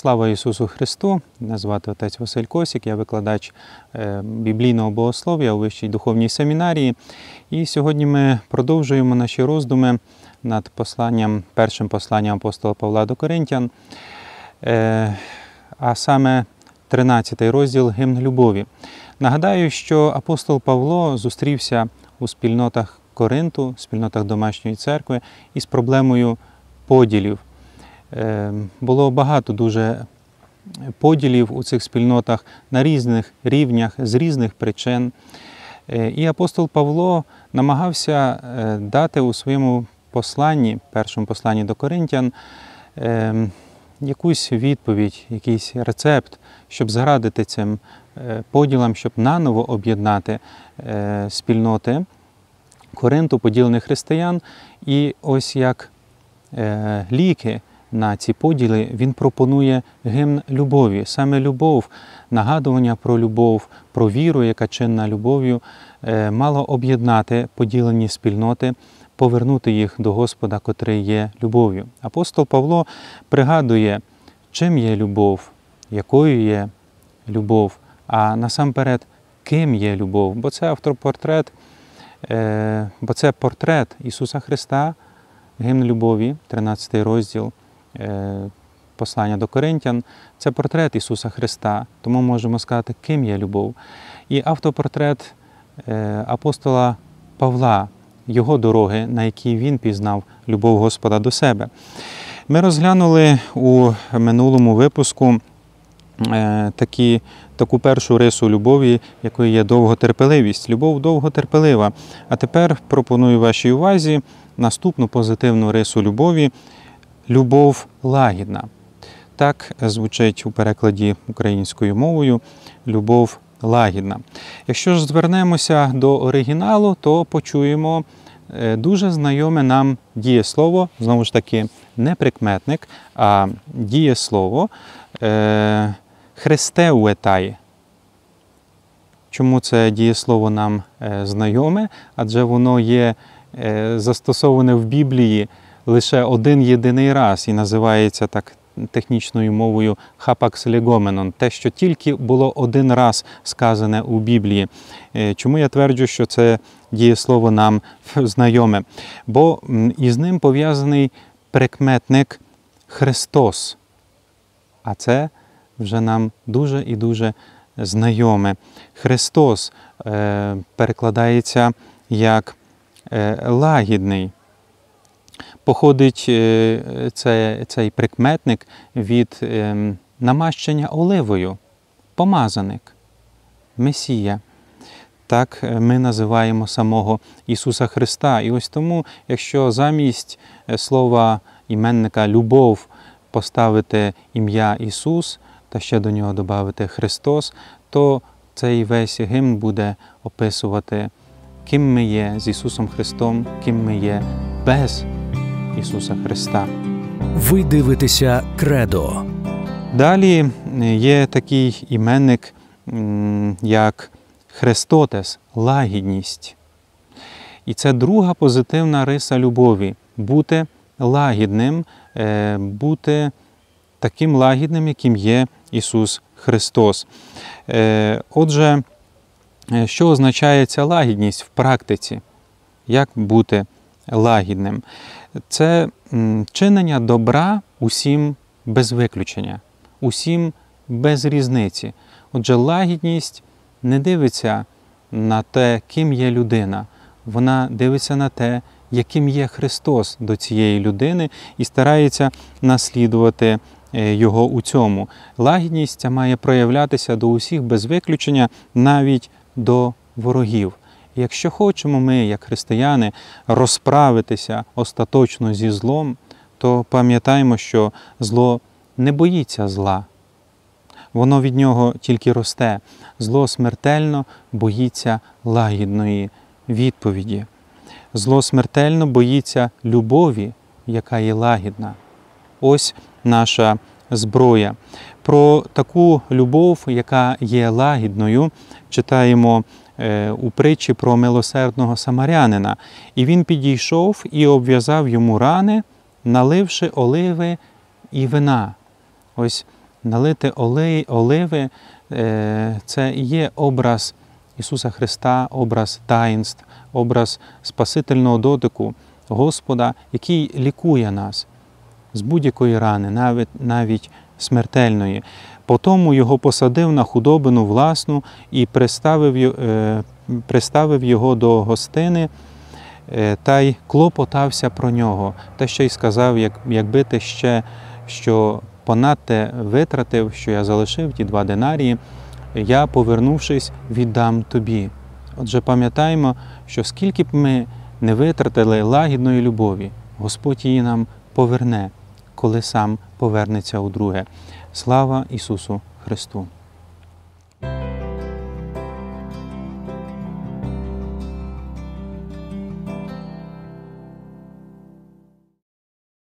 Слава Ісусу Христу! Мене звати отець Василь Косік, я викладач е, біблійного богослов'я у Вищій духовній семінарії. І сьогодні ми продовжуємо наші роздуми над посланням, першим посланням апостола Павла до Коринтян, е, а саме 13 розділ Гимн Любові. Нагадаю, що апостол Павло зустрівся у спільнотах Коринту, спільнотах домашньої церкви із проблемою поділів. Е, було багато дуже поділів у цих спільнотах на різних рівнях, з різних причин. Е, і апостол Павло намагався е, дати у своєму посланні, першому посланні до Коринтян, якусь відповідь, якийсь рецепт, щоб зрадити цим поділам, щоб наново об'єднати спільноти Коринту, поділених християн. І ось як ліки на ці поділи, він пропонує гимн любові, саме любов, нагадування про любов, про віру, яка чинна любов'ю, е, мало об'єднати поділені спільноти. Повернути їх до Господа, котрий є любов'ю. Апостол Павло пригадує, чим є любов, якою є любов, а насамперед, ким є любов, бо це автопортрет, е, бо це портрет Ісуса Христа, гимн любові, 13 розділ. Е, послання до Коринтян, це портрет Ісуса Христа, тому можемо сказати, ким є любов. І автопортрет е, апостола Павла, його дороги, на якій він пізнав любов Господа до себе. Ми розглянули у минулому випуску е, такі, Таку першу рису любові, якою є довготерпеливість. Любов довготерпелива. А тепер пропоную вашій увазі наступну позитивну рису любові, любов лагідна. Так звучить у перекладі українською мовою любов лагідна. Якщо ж звернемося до оригіналу, то почуємо е, дуже знайоме нам дієслово, знову ж таки, не прикметник, а дієслово е, хрестеуетай. Чому це дієслово нам е, знайоме? Адже воно є застосоване в Біблії лише один єдиний раз і називається так технічною мовою хапакс легоменон, те, що тільки було один раз сказане у Біблії. Е, чому я тверджу, що це дієслово нам знайоме? Бо із ним пов'язаний прикметник Христос. А це вже нам дуже і дуже знайоме. Христос е, перекладається як е, лагідний. Походить е, це, цей прикметник від ем, намащення оливою, помазаник, Месія. Так е, ми називаємо самого Ісуса Христа. І ось тому, якщо замість е, слова іменника любов поставити ім'я Ісус та ще до нього додати Христос, то цей весь гимн буде описувати, ким ми є з Ісусом Христом, ким ми є без Ісуса Христа. Ви дивитеся кредо. Далі є такий іменник, як Христотес, лагідність. І це друга позитивна риса любові бути лагідним, е, бути таким лагідним, яким є Ісус Христос. Е, отже, е, що означає ця лагідність в практиці? Як бути лагідним, це чинення добра усім без виключення, усім без різниці. Отже, лагідність не дивиться на те, ким є людина, вона дивиться на те, яким є Христос до цієї людини і старається наслідувати е, його у цьому. Лагідність має проявлятися до усіх без виключення, навіть до ворогів. Якщо хочемо ми, як християни, розправитися остаточно зі злом, то пам'ятаємо, що зло не боїться зла. Воно від нього тільки росте. Зло смертельно боїться лагідної відповіді. Зло смертельно боїться любові, яка є лагідна. Ось наша зброя. Про таку любов, яка є лагідною, читаємо Е, у притчі про милосердного самарянина. І він підійшов і обв'язав йому рани, наливши оливи і вина. Ось налити олеї, оливи е, це є образ Ісуса Христа, образ таїнств, образ Спасительного дотику Господа, який лікує нас з будь-якої рани, навіть навіть смертельної. Потому його посадив на худобину власну і приставив е, приставив його до гостини е, та й клопотався про нього. Те, ще й сказав, як, якби ти ще що понад витратив, що я залишив ті два динарії, я, повернувшись, віддам тобі. Отже, пам'ятаємо, що скільки б ми не витратили лагідної любові, Господь її нам поверне коли сам повернеться у друге. Слава Ісусу Христу!